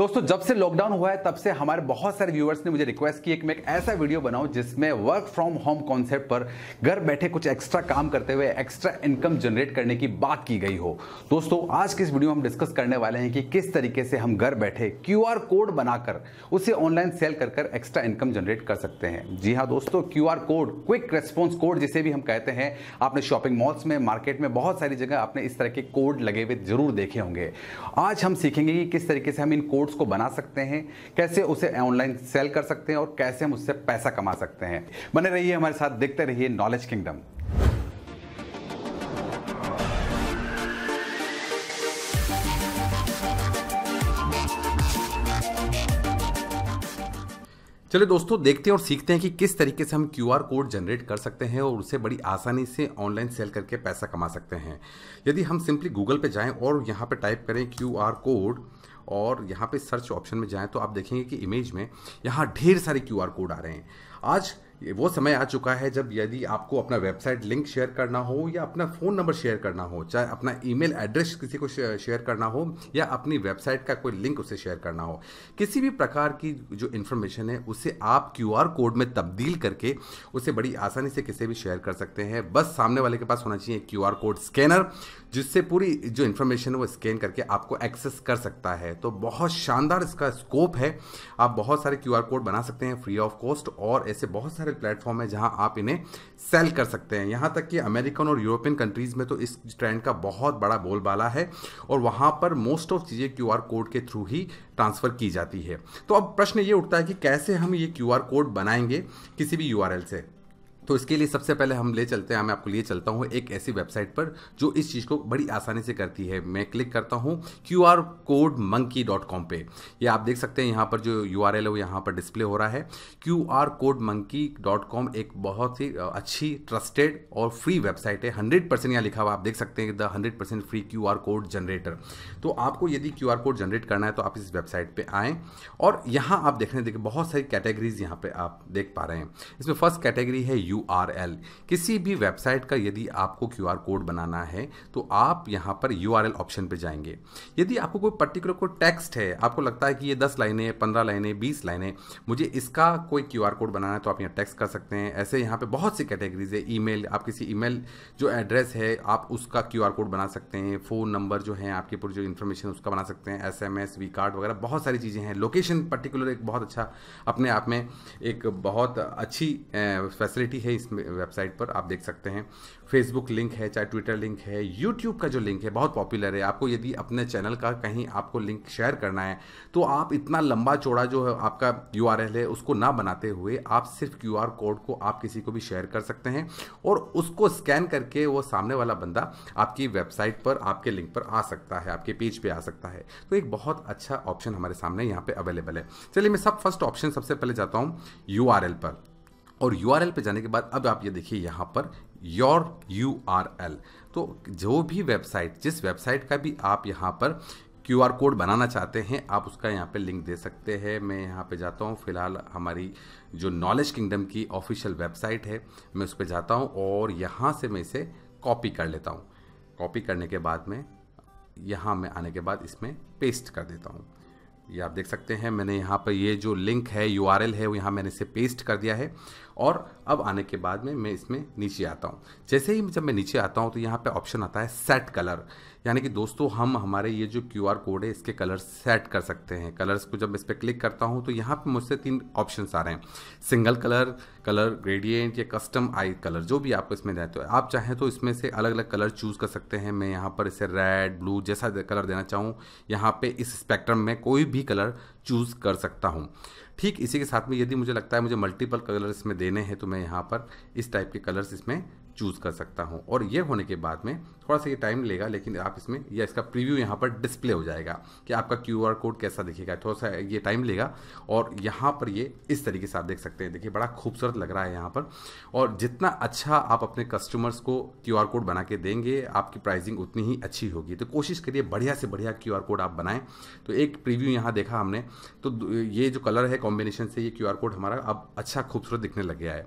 दोस्तों जब से लॉकडाउन हुआ है तब से हमारे बहुत सारे व्यूअर्स ने मुझे रिक्वेस्ट की एक मैं एक ऐसा वीडियो बनाऊं जिसमें वर्क फ्रॉम होम कॉन्सेप्ट पर घर बैठे कुछ एक्स्ट्रा काम करते हुए एक्स्ट्रा इनकम जनरेट करने की बात की गई हो दोस्तों आज के इस वीडियो में हम डिस्कस करने वाले हैं कि किस तरीके से हम घर बैठे क्यू कोड बनाकर उसे ऑनलाइन सेल कर कर एक्स्ट्रा इनकम जनरेट कर सकते हैं जी हाँ दोस्तों Q code quick response code जिसे भी हम कहते हैं आपने शॉपिंग मॉल्स में मार्केट में बहुत सारी जगह आपने इस तरह के कोड लगे हुए जरूर देखे होंगे आज हम सीखेंगे कि किस तरीके से हम इन कोड कोर्स को बना सकते हैं कैसे उसे ऑनलाइन सेल कर सकते हैं और कैसे हम उससे पैसा कमा सकते हैं बने रहिए हमारे साथ देखते रहिए नॉलेज किंगडम चलिए दोस्तों देखते हैं और सीखते हैं कि किस तरीके से हम क्यू आर कोड जनरेट कर सकते हैं और उसे बड़ी आसानी से ऑनलाइन सेल करके पैसा कमा सकते हैं यदि हम सिंपली गूगल पे जाएं और यहाँ पे टाइप करें क्यू आर कोड और यहाँ पे सर्च ऑप्शन में जाएँ तो आप देखेंगे कि इमेज में यहाँ ढेर सारे क्यू कोड आ रहे हैं आज वो समय आ चुका है जब यदि आपको अपना वेबसाइट लिंक शेयर करना हो या अपना फ़ोन नंबर शेयर करना हो चाहे अपना ईमेल एड्रेस किसी को शेयर करना हो या अपनी वेबसाइट का कोई लिंक उसे शेयर करना हो किसी भी प्रकार की जो इन्फॉर्मेशन है उसे आप क्यू कोड में तब्दील करके उसे बड़ी आसानी से किसी भी शेयर कर सकते हैं बस सामने वाले के पास होना चाहिए क्यू कोड स्कैनर जिससे पूरी जो इन्फॉर्मेशन है वो स्कैन करके आपको एक्सेस कर सकता है तो बहुत शानदार इसका स्कोप है आप बहुत सारे क्यू कोड बना सकते हैं फ्री ऑफ कॉस्ट और ऐसे बहुत सारे फिर प्लेटफॉर्म है जहां आप इन्हें सेल कर सकते हैं यहां तक कि अमेरिकन और यूरोपियन कंट्रीज़ में तो इस ट्रेंड का बहुत बड़ा बोलबाला है और वहां पर मोस्ट ऑफ चीज़ें क्यू कोड के थ्रू ही ट्रांसफ़र की जाती है तो अब प्रश्न ये उठता है कि कैसे हम ये क्यू कोड बनाएंगे किसी भी यू से तो इसके लिए सबसे पहले हम ले चलते हैं मैं आपको लिए चलता हूँ एक ऐसी वेबसाइट पर जो इस चीज़ को बड़ी आसानी से करती है मैं क्लिक करता हूँ Q R code monkey dot com पर ये आप देख सकते हैं यहाँ पर जो यू आर एल है वो यहाँ पर डिस्प्ले हो रहा है Q R code monkey dot com एक बहुत ही अच्छी ट्रस्टेड और फ्री वेबसाइट है हंड्रेड परसेंट यहाँ लिखा हुआ आप देख सकते हैं the hundred percent free Q R code generator तो आपको यदि क्यू आर कोड जनरेट करना है तो आप इस वेबसाइट पर आएँ और यहाँ आप देख रहे हैं देखिए बहुत सारी कैटेगरीज यहाँ पर आप देख पा रहे हैं इसमें फर्स्ट कैटेगरी है यू आर एल किसी भी वेबसाइट का यदि आपको क्यू आर कोड बनाना है तो आप यहाँ पर यू आर एल ऑप्शन पर जाएंगे यदि आपको कोई पर्टिकुलर कोई टेक्स्ट है आपको लगता है कि ये दस लाइनें पंद्रह लाइनें बीस लाइनें मुझे इसका कोई क्यू आर कोड बनाना है तो आप यहाँ टेक्स्ट कर सकते हैं ऐसे यहाँ पर बहुत सी कैटेगरीज है ई मेल आप किसी ई मेल जो एड्रेस है आप उसका क्यू आर कोड बना सकते हैं फ़ोन नंबर जो है आपके पूरी जो इन्फॉर्मेशन उसका बना सकते हैं S M S V card वगैरह बहुत सारी चीज़ें हैं लोकेशन पर्टिकुलर एक बहुत अच्छा अपने आप में एक बहुत अच्छी फैसिलिटी भी है इस वेबसाइट पर आप देख सकते हैं फेसबुक लिंक है चाहे ट्विटर लिंक है यूट्यूब का जो लिंक है बहुत पॉपुलर है आपको यदि अपने चैनल का कहीं आपको लिंक शेयर करना है तो आप इतना लंबा चौड़ा जो है आपका यू है उसको ना बनाते हुए आप सिर्फ क्यू कोड को आप किसी को भी शेयर कर सकते हैं और उसको स्कैन करके वो सामने वाला बंदा आपकी वेबसाइट पर आपके लिंक पर आ सकता है आपके पेज पर आ सकता है तो एक बहुत अच्छा ऑप्शन हमारे सामने यहाँ पर अवेलेबल है चलिए मैं सब फर्स्ट ऑप्शन सबसे पहले जाता हूँ यू पर और यू पर जाने के बाद अब आप ये देखिए यहाँ per your you R L तो जो भी वेबसाइट जिस वेबसाइट का भी आप यहाँ पर क्यू आर कोड बनाना चाहते हैं आप उसका यहाँ पे लिंक दे सकते हैं मैं यहाँ पे जाता हूँ फिलहाल हमारी जो नॉलेज किंगडम की ऑफिशियल वेबसाइट है मैं उस पर जाता हूँ और यहाँ से मैं इसे कॉपी कर लेता हूँ कॉपी करने के बाद में यहाँ में आने के बाद इसमें पेस्ट कर देता हूँ ये आप देख सकते हैं मैंने यहाँ पर ये जो लिंक है यू है वो यहाँ मैंने इसे पेस्ट कर दिया है और अब आने के बाद में मैं इसमें नीचे आता हूँ जैसे ही जब मैं नीचे आता हूँ तो यहाँ पे ऑप्शन आता है सेट कलर यानी कि दोस्तों हम हमारे ये जो क्यू कोड है इसके कलर सेट कर सकते हैं कलर्स को जब इस पर क्लिक करता हूँ तो यहाँ पे मुझसे तीन ऑप्शन आ रहे हैं सिंगल कलर कलर ग्रेडियंट या कस्टम आई कलर जो भी आपको इसमें देते हो आप चाहें तो इसमें से अलग अलग कलर चूज़ कर सकते हैं मैं यहाँ पर इसे रेड ब्लू जैसा कलर देना चाहूँ यहाँ पे इस स्पेक्ट्रम में कोई भी कलर चूज़ कर सकता हूँ ठीक इसी के साथ में यदि मुझे लगता है मुझे मल्टीपल कलर्स में देने हैं तो मैं यहाँ पर इस टाइप के कलर्स इसमें चूज़ कर सकता हूँ और ये होने के बाद में थोड़ा सा ये टाइम लेगा लेकिन आप इसमें या इसका प्रीव्यू यहाँ पर डिस्प्ले हो जाएगा कि आपका क्यू आर कोड कैसा दिखेगा थोड़ा सा ये टाइम लेगा और यहाँ पर ये इस तरीके से आप देख सकते हैं देखिए बड़ा खूबसूरत लग रहा है यहाँ पर और जितना अच्छा आप अपने कस्टमर्स को क्यू आर कोड बना के देंगे आपकी प्राइसिंग उतनी ही अच्छी होगी तो कोशिश करिए बढ़िया से बढ़िया क्यू आर कोड आप बनाएं तो एक प्रिव्यू यहाँ देखा हमने तो ये जो कलर है कॉम्बिनेशन से ये क्यू आर कोड हमारा अब अच्छा खूबसूरत दिखने लग गया है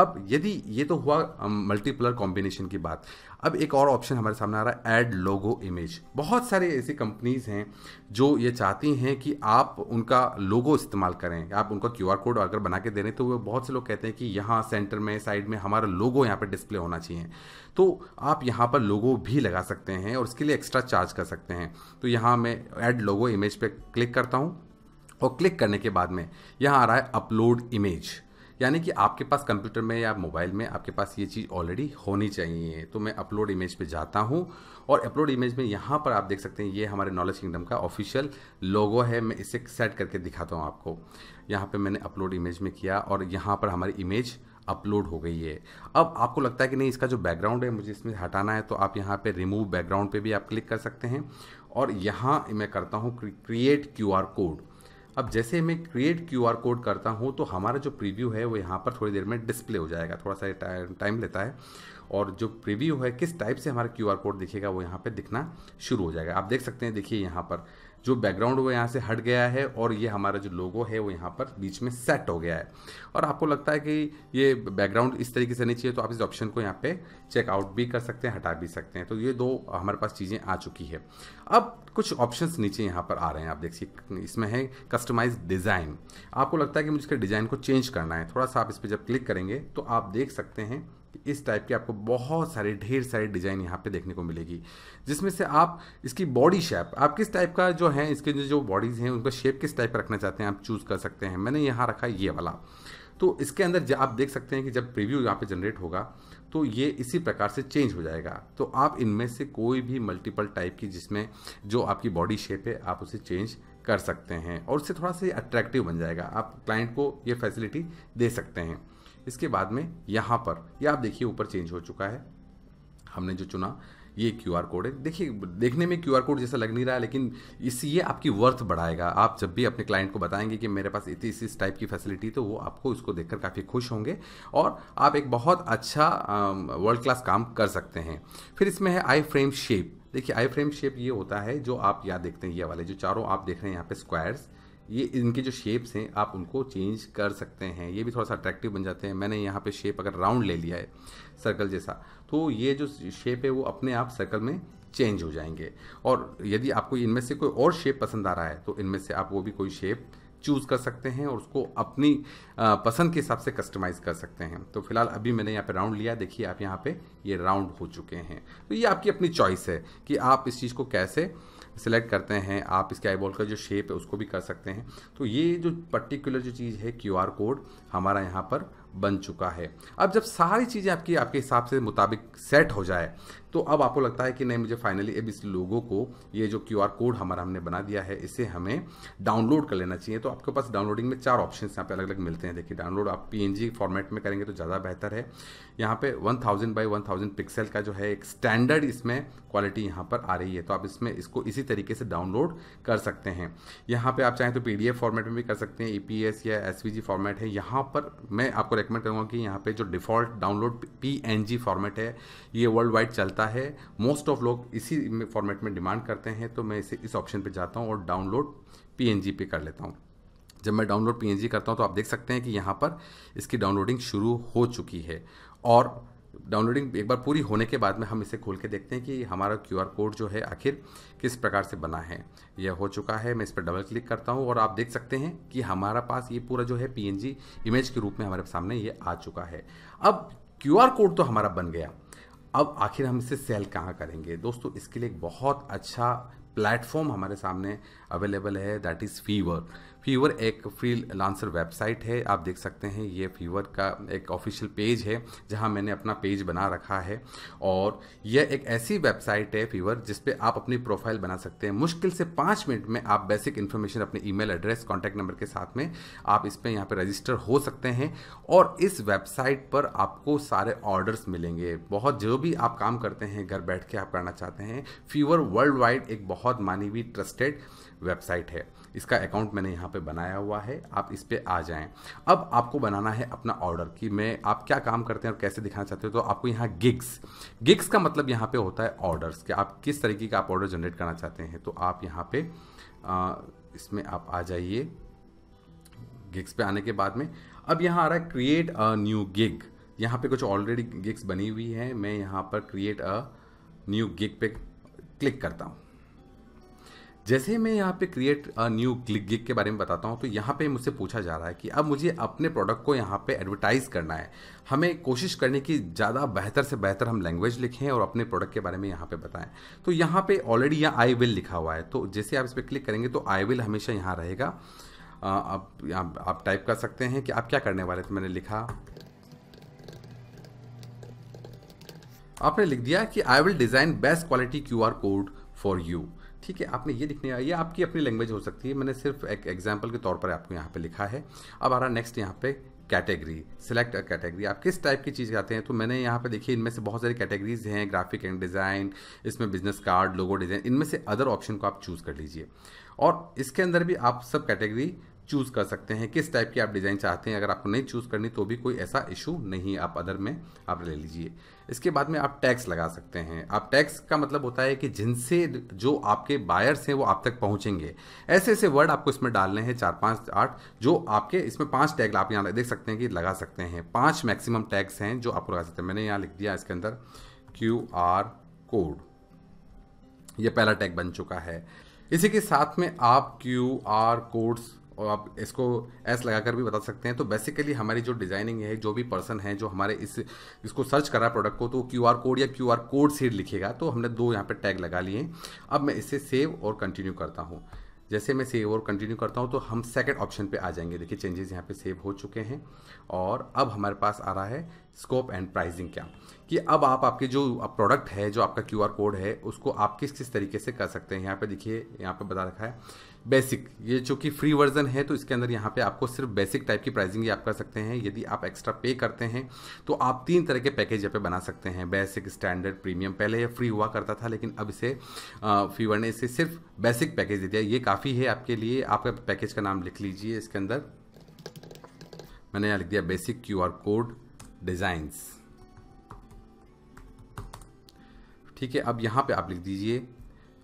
अब यदि ये तो हुआ मल्टीपलर कॉम्बिनेशन की बात अब एक और ऑप्शन हमारे सामने आ रहा है एड लोगो इमेज बहुत सारे ऐसी कंपनीज़ हैं जो ये चाहती हैं कि आप उनका लोगो इस्तेमाल करें आप उनका क्यू आर कोड अगर बना के दे रहे हैं तो वो बहुत से लोग कहते हैं कि यहाँ सेंटर में साइड में हमारा लोगो यहाँ पर डिस्प्ले होना चाहिए तो आप यहाँ पर लोगो भी लगा सकते हैं और उसके लिए एक्स्ट्रा चार्ज कर सकते हैं तो यहाँ मैं एड लोगो इमेज पर क्लिक करता हूँ और क्लिक करने के बाद में यहाँ आ रहा है अपलोड इमेज यानी कि आपके पास कंप्यूटर में या मोबाइल में आपके पास ये चीज़ ऑलरेडी होनी चाहिए तो मैं अपलोड इमेज पे जाता हूँ और अपलोड इमेज में यहाँ पर आप देख सकते हैं ये हमारे नॉलेज किंगडम का ऑफिशियल लोगो है मैं इसे सेट करके दिखाता हूँ आपको यहाँ पर मैंने अपलोड इमेज में किया और यहाँ पर हमारी इमेज अपलोड हो गई है अब आपको लगता है कि नहीं इसका जो बैकग्राउंड है मुझे इसमें हटाना है तो आप यहाँ पर रिमूव बैकग्राउंड पर भी आप क्लिक कर सकते हैं और यहाँ मैं करता हूँ क्रिएट क्यू कोड अब जैसे मैं क्रिएट क्यू आर कोड करता हूँ तो हमारा जो प्रीव्यू है वो यहाँ पर थोड़ी देर में डिस्प्ले हो जाएगा थोड़ा सा टाइम लेता है और जो प्रीव्यू है किस टाइप से हमारा क्यू आर कोड दिखेगा वो यहाँ पर दिखना शुरू हो जाएगा आप देख सकते हैं देखिए यहाँ पर जो बैकग्राउंड वो यहाँ से हट गया है और ये हमारा जो लोगो है वो यहाँ पर बीच में सेट हो गया है और आपको लगता है कि ये बैकग्राउंड इस तरीके से नहीं चाहिए तो आप इस ऑप्शन को यहाँ पे चेकआउट भी कर सकते हैं हटा भी सकते हैं तो ये दो हमारे पास चीज़ें आ चुकी है अब कुछ ऑप्शन नीचे यहाँ पर आ रहे हैं आप देखिए इसमें है कस्टमाइज डिज़ाइन आपको लगता है कि मुझे डिज़ाइन को चेंज करना है थोड़ा सा आप इस पर जब क्लिक करेंगे तो आप देख सकते हैं इस टाइप के आपको बहुत सारे ढेर सारे डिज़ाइन यहाँ पे देखने को मिलेगी जिसमें से आप इसकी बॉडी शेप आप किस टाइप का जो है इसके जो बॉडीज़ हैं उनका शेप किस टाइप का रखना चाहते हैं आप चूज़ कर सकते हैं मैंने यहाँ रखा ये वाला तो इसके अंदर आप देख सकते हैं कि जब प्रीव्यू यहाँ पे जनरेट होगा तो ये इसी प्रकार से चेंज हो जाएगा तो आप इनमें से कोई भी मल्टीपल टाइप की जिसमें जो आपकी बॉडी शेप है आप उसे चेंज कर सकते हैं और उससे थोड़ा सा अट्रैक्टिव बन जाएगा आप क्लाइंट को ये फैसिलिटी दे सकते हैं इसके बाद में यहाँ पर यह आप देखिए ऊपर चेंज हो चुका है हमने जो चुना ये क्यू आर कोड है देखिए देखने में क्यू आर कोड जैसा लग नहीं रहा है लेकिन इससे ये आपकी वर्थ बढ़ाएगा आप जब भी अपने क्लाइंट को बताएंगे कि मेरे पास इस इस टाइप की फैसिलिटी तो वो आपको इसको देखकर काफ़ी खुश होंगे और आप एक बहुत अच्छा वर्ल्ड क्लास काम कर सकते हैं फिर इसमें है आई फ्रेम शेप देखिए आई फ्रेम शेप ये होता है जो आप यहाँ देखते हैं ये वाले जो चारों आप देख रहे हैं यहाँ पे स्क्वायर्स ये इनके जो शेप्स हैं आप उनको चेंज कर सकते हैं ये भी थोड़ा सा अट्रैक्टिव बन जाते हैं मैंने यहाँ पे शेप अगर राउंड ले लिया है सर्कल जैसा तो ये जो शेप है वो अपने आप सर्कल में चेंज हो जाएंगे और यदि आपको इनमें से कोई और शेप पसंद आ रहा है तो इनमें से आप वो भी कोई शेप चूज़ कर सकते हैं और उसको अपनी पसंद के हिसाब से कस्टमाइज़ कर सकते हैं तो फिलहाल अभी मैंने यहाँ पे राउंड लिया देखिए आप यहाँ पे ये राउंड हो चुके हैं तो ये आपकी अपनी चॉइस है कि आप इस चीज़ को कैसे सेलेक्ट करते हैं आप इसके आईबॉल का जो शेप है उसको भी कर सकते हैं तो ये जो पर्टिकुलर जो चीज़ है क्यू कोड हमारा यहाँ पर बन चुका है अब जब सारी चीज़ें आपकी आपके हिसाब से मुताबिक सेट हो जाए तो अब आपको लगता है कि नहीं मुझे फाइनली अब इस लोगों को ये जो क्यू कोड हमारा हमने बना दिया है इसे हमें डाउनलोड कर लेना चाहिए तो आपके पास डाउनलोडिंग में चार ऑप्शन यहाँ पे अलग अलग मिलते हैं देखिए डाउनलोड आप पी फॉर्मेट में करेंगे तो ज़्यादा बेहतर है यहाँ पे 1000 थाउजेंड बाई वन पिक्सल का जो है एक स्टैंडर्ड इसमें क्वालिटी यहाँ पर आ रही है तो आप इसमें इसको इसी तरीके से डाउनलोड कर सकते हैं यहाँ पे आप चाहें तो पी फॉर्मेट में भी कर सकते हैं ई e या एस फॉर्मेट है यहाँ पर मैं आपको रिकमेंड करूँगा कि यहाँ पे जो डिफ़ॉल्ट डाउनलोड पी फॉर्मेट है ये वर्ल्ड वाइड चलता आता है मोस्ट ऑफ लोग इसी फॉर्मेट में डिमांड करते हैं तो मैं इसे इस ऑप्शन पे जाता हूँ और डाउनलोड पी पे कर लेता हूँ जब मैं डाउनलोड पी करता हूँ तो आप देख सकते हैं कि यहाँ पर इसकी डाउनलोडिंग शुरू हो चुकी है और डाउनलोडिंग एक बार पूरी होने के बाद में हम इसे खोल के देखते हैं कि हमारा क्यू कोड जो है आखिर किस प्रकार से बना है यह हो चुका है मैं इस पर डबल क्लिक करता हूँ और आप देख सकते हैं कि हमारा पास ये पूरा जो है पी इमेज के रूप में हमारे सामने ये आ चुका है अब क्यू कोड तो हमारा बन गया अब आखिर हम इसे सेल कहाँ करेंगे दोस्तों इसके लिए एक बहुत अच्छा प्लेटफॉर्म हमारे सामने अवेलेबल है दैट इज़ फीवर फीवर एक फ्री लांसर वेबसाइट है आप देख सकते हैं ये फीवर का एक ऑफिशियल पेज है जहां मैंने अपना पेज बना रखा है और यह एक ऐसी वेबसाइट है फीवर जिस पे आप अपनी प्रोफाइल बना सकते हैं मुश्किल से पाँच मिनट में आप बेसिक इन्फॉर्मेशन अपने ईमेल एड्रेस कॉन्टैक्ट नंबर के साथ में आप इस पर यहाँ पर रजिस्टर हो सकते हैं और इस वेबसाइट पर आपको सारे ऑर्डर्स मिलेंगे बहुत जो भी आप काम करते हैं घर बैठ के आप करना चाहते हैं फीवर वर्ल्ड वाइड एक बहुत बहुत मानी हुई ट्रस्टेड वेबसाइट है इसका अकाउंट मैंने यहाँ पे बनाया हुआ है आप इस पर आ जाएं अब आपको बनाना है अपना ऑर्डर कि मैं आप क्या काम करते हैं और कैसे दिखाना चाहते हो तो आपको यहाँ गिग्स गिग्स का मतलब यहाँ पे होता है ऑर्डर्स कि आप किस तरीके का आप ऑर्डर जनरेट करना चाहते हैं तो आप यहाँ पे इसमें आप आ जाइए गिग्स पे आने के बाद में अब यहाँ आ रहा है क्रिएट अ न्यू गिग यहाँ पे कुछ ऑलरेडी गिग्स बनी हुई है मैं यहाँ पर क्रिएट अ न्यू गिग पे क्लिक करता हूँ जैसे मैं यहाँ पे create a new click gig के बारे में बताता हूँ तो यहाँ पे मुझसे पूछा जा रहा है कि अब मुझे अपने प्रोडक्ट को यहाँ पे एडवर्टाइज़ करना है हमें कोशिश करने की ज़्यादा बेहतर से बेहतर हम लैंग्वेज लिखें और अपने प्रोडक्ट के बारे में यहाँ पे बताएं तो यहाँ पे ऑलरेडी यहाँ आई विल लिखा हुआ है तो जैसे आप इस पर क्लिक करेंगे तो आई विल हमेशा यहाँ रहेगा आप यहाँ आप टाइप कर सकते हैं कि आप क्या करने वाले तो मैंने लिखा आपने लिख दिया कि I will design best quality Q R code for you ठीक है आपने ये लिखने ये आपकी अपनी लैंग्वेज हो सकती है मैंने सिर्फ एक एग्जाम्पल के तौर पर आपको यहाँ पे लिखा है अब आ रहा नेक्स्ट यहाँ पे कैटेगरी सिलेक्ट अ कैटेगरी आप किस टाइप की चीज़ चाहते हैं तो मैंने यहाँ पे देखिए इनमें से बहुत सारी कैटेगरीज हैं ग्राफिक एंड डिज़ाइन इसमें बिजनेस कार्ड लोगो डिज़ाइन इनमें से अदर ऑप्शन को आप चूज़ कर लीजिए और इसके अंदर भी आप सब कैटेगरी चूज़ कर सकते हैं किस टाइप की आप डिज़ाइन चाहते हैं अगर आपको नहीं चूज़ करनी तो भी कोई ऐसा इशू नहीं आप अदर में आप ले लीजिए इसके बाद में आप टैक्स लगा सकते हैं आप टैक्स का मतलब होता है कि जिनसे जो आपके बायर्स हैं वो आप तक पहुंचेंगे ऐसे ऐसे वर्ड आपको इसमें डालने हैं चार पाँच आठ जो आपके इसमें पाँच टैग आप यहाँ देख सकते हैं कि लगा सकते हैं पाँच मैक्सिमम टैक्स हैं जो आपको लगा सकते हैं मैंने यहाँ लिख दिया इसके अंदर क्यू आर कोड यह पहला टैग बन चुका है इसी के साथ में आप क्यू आर कोड्स और आप इसको एस लगाकर भी बता सकते हैं तो बेसिकली हमारी जो डिज़ाइनिंग है जो भी पर्सन है जो हमारे इस इसको सर्च कर रहा है प्रोडक्ट को तो क्यू आर कोड या क्यू आर कोड से लिखेगा तो हमने दो यहाँ पे टैग लगा लिए अब मैं इसे सेव और कंटिन्यू करता हूँ जैसे मैं सेव और कंटिन्यू करता हूँ तो हम सेकेंड ऑप्शन पे आ जाएंगे देखिए चेंजेस यहाँ पे सेव हो चुके हैं और अब हमारे पास आ रहा है स्कोप एंड प्राइजिंग क्या कि अब आप आपके जो प्रोडक्ट है जो आपका क्यूआर कोड है उसको आप किस किस तरीके से कर सकते हैं यहाँ पे देखिए यहाँ पे बता रखा है बेसिक ये जो कि फ्री वर्जन है तो इसके अंदर यहाँ पे आपको सिर्फ बेसिक टाइप की प्राइसिंग ही आप कर सकते हैं यदि आप एक्स्ट्रा पे करते हैं तो आप तीन तरह के पैकेज यहाँ पे बना सकते हैं बेसिक स्टैंडर्ड प्रीमियम पहले ये फ्री हुआ करता था लेकिन अब इसे फीवर ने इसे सिर्फ बेसिक पैकेज दे दिया ये काफ़ी है आपके लिए आपका पैकेज का नाम लिख लीजिए इसके अंदर मैंने यहाँ लिख दिया बेसिक क्यू कोड डिज़ाइंस ठीक है अब यहाँ पर आप लिख दीजिए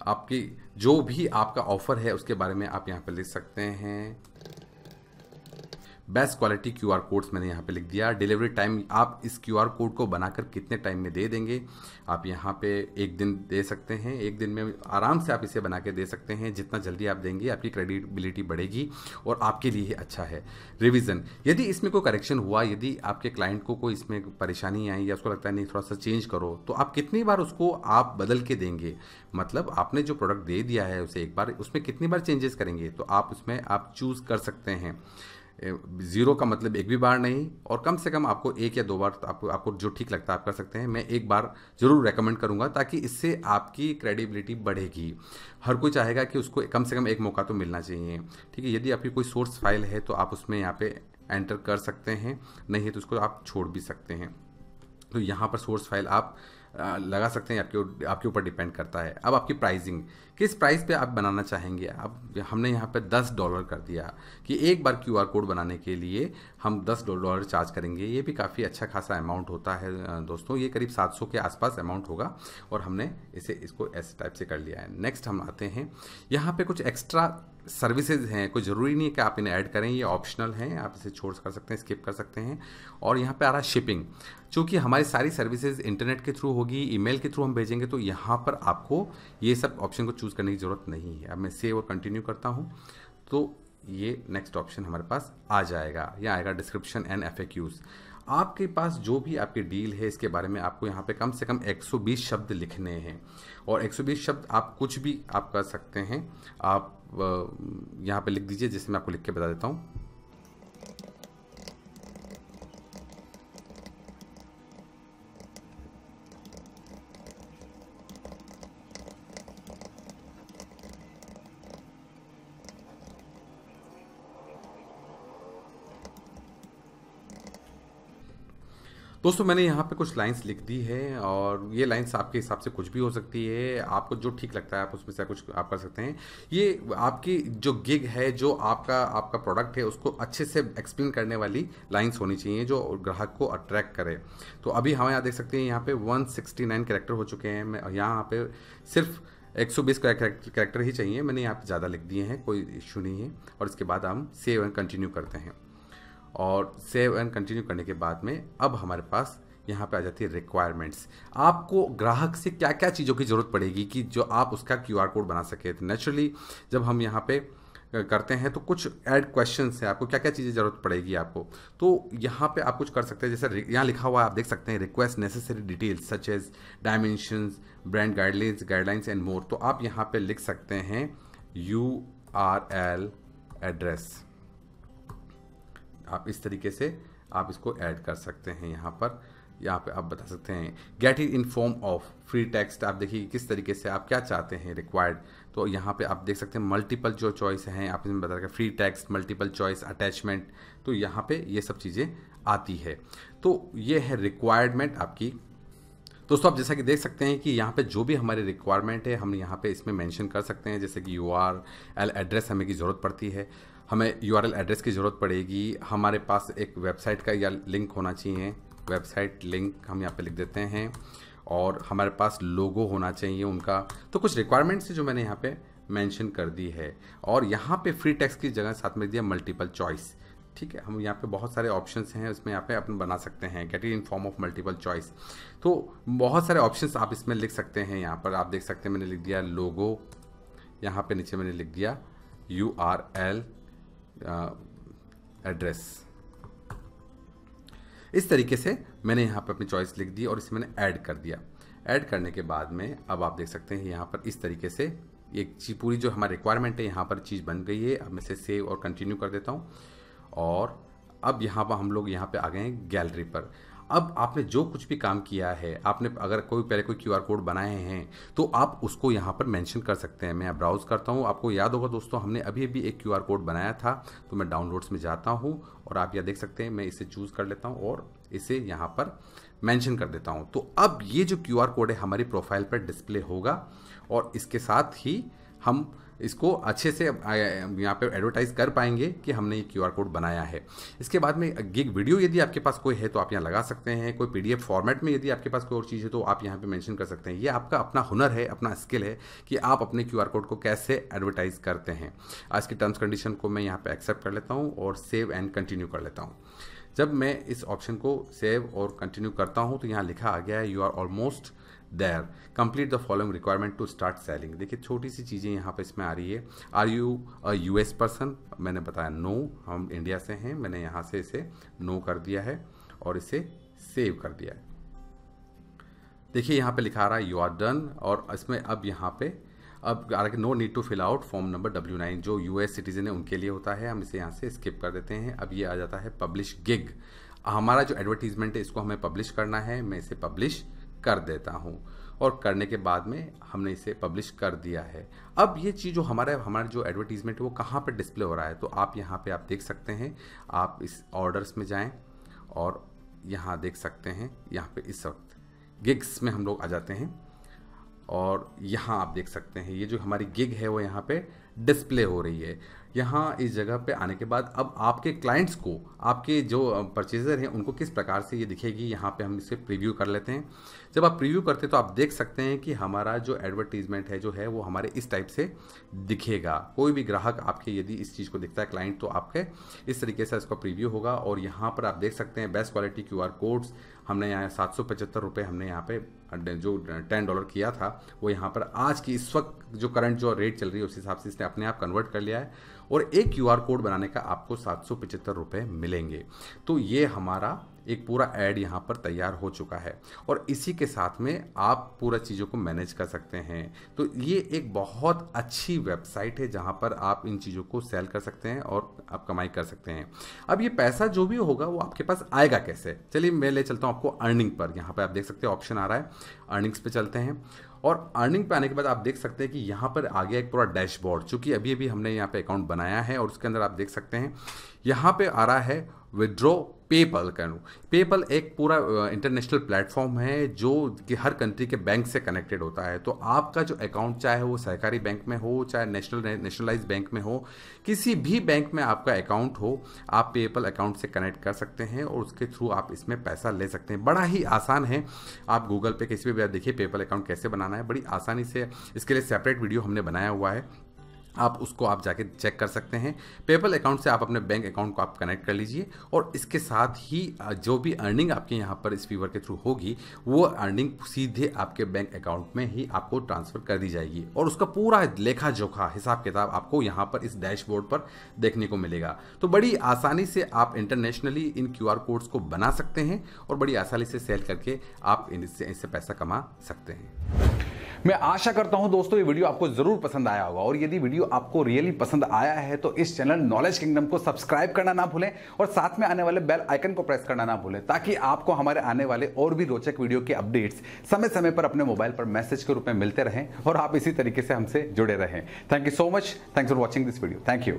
आपकी जो भी आपका ऑफ़र है उसके बारे में आप यहाँ पर लिख सकते हैं best quality Q R codes मैंने यहाँ पे लिख दिया डिलीवरी टाइम आप इस क्यू आर कोड को बनाकर कितने टाइम में दे देंगे आप यहाँ पे एक दिन दे सकते हैं एक दिन में आराम से आप इसे बना के दे सकते हैं जितना जल्दी आप देंगे आपकी क्रेडिबिलिटी बढ़ेगी और आपके लिए अच्छा है रिविज़न यदि इसमें कोई करेक्शन हुआ यदि आपके क्लाइंट को कोई इसमें परेशानी आई या उसको लगता है नहीं थोड़ा सा चेंज करो तो आप कितनी बार उसको आप बदल के देंगे मतलब आपने जो प्रोडक्ट दे दिया है उसे एक बार उसमें कितनी बार चेंजेस करेंगे तो आप उसमें आप चूज़ कर सकते हैं ज़ीरो का मतलब एक भी बार नहीं और कम से कम आपको एक या दो बार तो आपको आपको जो ठीक लगता है आप कर सकते हैं मैं एक बार ज़रूर रेकमेंड करूँगा ताकि इससे आपकी क्रेडिबिलिटी बढ़ेगी हर कोई चाहेगा कि उसको कम से कम एक मौका तो मिलना चाहिए ठीक है यदि आपकी कोई सोर्स फाइल है तो आप उसमें यहाँ पे एंटर कर सकते हैं नहीं है तो उसको आप छोड़ भी सकते हैं तो यहाँ पर सोर्स फाइल आप लगा सकते हैं आपके आपके ऊपर डिपेंड करता है अब आपकी प्राइजिंग किस प्राइस पे आप बनाना चाहेंगे आप हमने यहाँ पे दस डॉलर कर दिया कि एक बार क्यू कोड बनाने के लिए हम दस डॉलर चार्ज करेंगे ये भी काफ़ी अच्छा खासा अमाउंट होता है दोस्तों ये करीब सात सौ के आसपास अमाउंट होगा और हमने इसे इसको ऐसे टाइप से कर लिया है नेक्स्ट हम आते हैं यहाँ पर कुछ एक्स्ट्रा सर्विसेज हैं कोई ज़रूरी नहीं है कि आप इन्हें ऐड करें ये ऑप्शनल हैं आप इसे छोड़ कर सकते हैं स्किप कर सकते हैं और यहाँ पे आ रहा है शिपिंग चूँकि हमारी सारी सर्विसेज इंटरनेट के थ्रू होगी ईमेल के थ्रू हम भेजेंगे तो यहाँ पर आपको ये सब ऑप्शन को चूज़ चूज़ करने की ज़रूरत नहीं है अब मैं सेव और कंटिन्यू करता हूँ तो ये नेक्स्ट ऑप्शन हमारे पास आ जाएगा या आएगा डिस्क्रिप्शन एंड एफ आपके पास जो भी आपकी डील है इसके बारे में आपको यहाँ पे कम से कम 120 शब्द लिखने हैं और 120 शब्द आप कुछ भी आप कर सकते हैं आप यहाँ पे लिख दीजिए जिससे मैं आपको लिख के बता देता हूँ दोस्तों मैंने यहाँ पे कुछ लाइंस लिख दी है और ये लाइंस आपके हिसाब से कुछ भी हो सकती है आपको जो ठीक लगता है आप उसमें से कुछ आप कर सकते हैं ये आपकी जो गिग है जो आपका आपका प्रोडक्ट है उसको अच्छे से एक्सप्लेन करने वाली लाइन्स होनी चाहिए जो ग्राहक को अट्रैक्ट करे तो अभी हम यहाँ देख सकते हैं यहाँ पे 169 कैरेक्टर हो चुके हैं मैं यहाँ पे सिर्फ 120 कैरेक्टर ही चाहिए मैंने यहाँ पे ज़्यादा लिख दिए हैं कोई इशू नहीं है और इसके बाद हम सेव एंड कंटिन्यू करते हैं और सेव एंड कंटिन्यू करने के बाद में अब हमारे पास यहाँ पे आ जाती है रिक्वायरमेंट्स आपको ग्राहक से क्या क्या चीज़ों की ज़रूरत पड़ेगी कि जो आप उसका क्यू कोड बना सके तो नेचुरली जब हम यहाँ पे करते हैं तो कुछ ऐड क्वेश्चन है आपको क्या क्या चीज़ें ज़रूरत पड़ेगी आपको तो यहाँ पे आप कुछ कर सकते हैं जैसे यहाँ लिखा हुआ है आप देख सकते हैं request necessary details such as dimensions brand guidelines guidelines and more तो आप यहाँ पे लिख सकते हैं यू आर एल एड्रेस आप इस तरीके से आप इसको ऐड कर सकते हैं यहाँ पर यहाँ पे आप बता सकते हैं get it in form of free text आप देखिए किस तरीके से आप क्या चाहते हैं रिक्वायर्ड तो यहाँ पे आप देख सकते हैं मल्टीपल जो चॉइस हैं आप इसमें बता हैं free text multiple choice attachment तो यहाँ पे ये सब चीज़ें आती है तो ये है रिक्वायरमेंट आपकी दोस्तों आप जैसा कि देख सकते हैं कि यहाँ पे जो भी हमारे रिक्वायरमेंट है हम यहाँ पे इसमें मेंशन कर सकते हैं जैसे कि यू आर एल एड्रेस हमें की ज़रूरत पड़ती है हमें यू एड्रेस की ज़रूरत पड़ेगी हमारे पास एक वेबसाइट का या लिंक होना चाहिए वेबसाइट लिंक हम यहाँ पे लिख देते हैं और हमारे पास लोगो होना चाहिए उनका तो कुछ रिक्वायरमेंट्स है जो मैंने यहाँ पे मेंशन कर दी है और यहाँ पे फ्री टेक्स्ट की जगह साथ में दिया मल्टीपल चॉइस ठीक है हम यहाँ पे बहुत सारे ऑप्शंस हैं उसमें यहाँ पे अपन बना सकते हैं get in form of multiple choice तो बहुत सारे ऑप्शंस आप इसमें लिख सकते हैं यहाँ पर आप देख सकते हैं मैंने लिख दिया लोगो यहाँ पे नीचे मैंने लिख दिया U R L address uh, इस तरीके से मैंने यहाँ पर अपनी चॉइस लिख दी और इसे मैंने ऐड कर दिया ऐड करने के बाद में अब आप देख सकते हैं यहाँ पर इस तरीके से एक चीज पूरी जो हमारी रिक्वायरमेंट है यहाँ पर चीज़ बन गई है अब मैं इसे सेव और कंटिन्यू कर देता हूँ और अब यहाँ पर हम लोग यहाँ पे आ गए हैं गैलरी पर अब आपने जो कुछ भी काम किया है आपने अगर कोई पहले कोई क्यू कोड बनाए हैं तो आप उसको यहाँ पर मैंशन कर सकते हैं मैं ब्राउज़ करता हूँ आपको याद होगा दोस्तों हमने अभी अभी एक क्यू कोड बनाया था तो मैं डाउनलोड्स में जाता हूँ और आप यह देख सकते हैं मैं इसे चूज़ कर लेता हूँ और इसे यहाँ पर मैंशन कर देता हूँ तो अब ये जो क्यू कोड है हमारी प्रोफाइल पर डिस्प्ले होगा और इसके साथ ही हम इसको अच्छे से यहाँ पे एडवर्टाइज़ कर पाएंगे कि हमने ये क्यू कोड बनाया है इसके बाद में गिग वीडियो यदि आपके पास कोई है तो आप यहाँ लगा सकते हैं कोई पी फॉर्मेट में यदि आपके पास कोई और चीज़ है तो आप यहाँ पर मैंशन कर सकते हैं ये आपका अपना हुनर है अपना स्किल है कि आप अपने क्यू कोड को कैसे एडवर्टाइज़ करते हैं आज की टर्म्स कंडीशन को मैं यहाँ पर एक्सेप्ट कर लेता हूँ और सेव एंड कंटिन्यू कर लेता हूँ जब मैं इस ऑप्शन को सेव और कंटिन्यू करता हूँ तो यहाँ लिखा आ गया है you are almost there complete the following requirement to start selling देखिए छोटी सी चीज़ें यहाँ पे इसमें आ रही है are you a U S person मैंने बताया नो no, हम इंडिया से हैं मैंने यहाँ से इसे नो no कर दिया है और इसे सेव कर दिया है देखिए यहाँ पे लिखा रहा है यू आर डन और इसमें अब यहाँ पे अब no need to fill out form number W nine जो यू एस सिटीजन है उनके लिए होता है हम इसे यहाँ से स्किप कर देते हैं अब ये आ जाता है पब्लिश गिग हमारा जो एडवर्टीजमेंट है इसको हमें पब्लिश करना है मैं इसे पब्लिश कर देता हूँ और करने के बाद में हमने इसे पब्लिश कर दिया है अब ये चीज़ जो हमारा हमारा जो एडवर्टीज़मेंट है वो कहाँ पर डिस्प्ले हो रहा है तो आप यहाँ पे आप देख सकते हैं आप इस ऑर्डर्स में जाएं और यहाँ देख सकते हैं यहाँ पे इस वक्त गिग्स में हम लोग आ जाते हैं और यहाँ आप देख सकते हैं ये जो हमारी गिग है वो यहाँ पर डिस्प्ले हो रही है यहाँ इस जगह पे आने के बाद अब आपके क्लाइंट्स को आपके जो परचेज़र हैं उनको किस प्रकार से ये दिखेगी यहाँ पे हम इसे प्रीव्यू कर लेते हैं जब आप प्रीव्यू करते तो आप देख सकते हैं कि हमारा जो एडवर्टीजमेंट है जो है वो हमारे इस टाइप से दिखेगा कोई भी ग्राहक आपके यदि इस चीज़ को दिखता है क्लाइंट तो आपके इस तरीके से इसका प्रीव्यू होगा और यहाँ पर आप देख सकते हैं बेस्ट क्वालिटी क्यू कोड्स हमने यहाँ सात सौ पचहत्तर रुपये हमने यहाँ पे जो टेन डॉलर किया था वो यहाँ पर आज की इस वक्त जो करंट जो रेट चल रही है उस हिसाब से इसने अपने आप कन्वर्ट कर लिया है और एक क्यू कोड बनाने का आपको सात सौ पचहत्तर रुपये मिलेंगे तो ये हमारा एक पूरा ऐड यहाँ पर तैयार हो चुका है और इसी के साथ में आप पूरा चीज़ों को मैनेज कर सकते हैं तो ये एक बहुत अच्छी वेबसाइट है जहाँ पर आप इन चीज़ों को सेल कर सकते हैं और आप कमाई कर सकते हैं अब ये पैसा जो भी होगा वो आपके पास आएगा कैसे चलिए मैं ले चलता हूँ आपको अर्निंग पर यहाँ पर आप देख सकते हैं ऑप्शन आ रहा है अर्निंग्स पे चलते हैं और अर्निंग पे आने के बाद आप देख सकते हैं कि यहाँ पर आ गया एक पूरा डैशबोर्ड चूँकि अभी अभी हमने यहाँ पे अकाउंट बनाया है और उसके अंदर आप देख सकते हैं यहाँ पे आ रहा है विदड्रॉ पेपल कहूँ पेपल एक पूरा इंटरनेशनल प्लेटफॉर्म है जो कि हर कंट्री के बैंक से कनेक्टेड होता है तो आपका जो अकाउंट चाहे वो सहकारी बैंक में हो चाहे नेशनल नेशनलाइज बैंक में हो किसी भी बैंक में आपका अकाउंट हो आप पेपल अकाउंट से कनेक्ट कर सकते हैं और उसके थ्रू आप इसमें पैसा ले सकते हैं बड़ा ही आसान है आप गूगल पे किसी भी देखिए पेपल अकाउंट कैसे बनाना है बड़ी आसानी से इसके लिए सेपरेट वीडियो हमने बनाया हुआ है आप उसको आप जाके चेक कर सकते हैं पेपल अकाउंट से आप अपने बैंक अकाउंट को आप कनेक्ट कर लीजिए और इसके साथ ही जो भी अर्निंग आपके यहाँ पर इस फीवर के थ्रू होगी वो अर्निंग सीधे आपके बैंक अकाउंट में ही आपको ट्रांसफ़र कर दी जाएगी और उसका पूरा लेखा जोखा हिसाब किताब आपको यहाँ पर इस डैशबोर्ड पर देखने को मिलेगा तो बड़ी आसानी से आप इंटरनेशनली इन क्यू कोड्स को बना सकते हैं और बड़ी आसानी से सेल करके आप इनसे इससे पैसा कमा सकते हैं मैं आशा करता हूं दोस्तों ये वीडियो आपको जरूर पसंद आया होगा और यदि वीडियो आपको रियली पसंद आया है तो इस चैनल नॉलेज किंगडम को सब्सक्राइब करना ना भूलें और साथ में आने वाले बेल आइकन को प्रेस करना ना भूलें ताकि आपको हमारे आने वाले और भी रोचक वीडियो के अपडेट्स समय समय पर अपने मोबाइल पर मैसेज के रूप में मिलते रहें और आप इसी तरीके से हमसे जुड़े रहें thank you so much thanks for watching this video thank you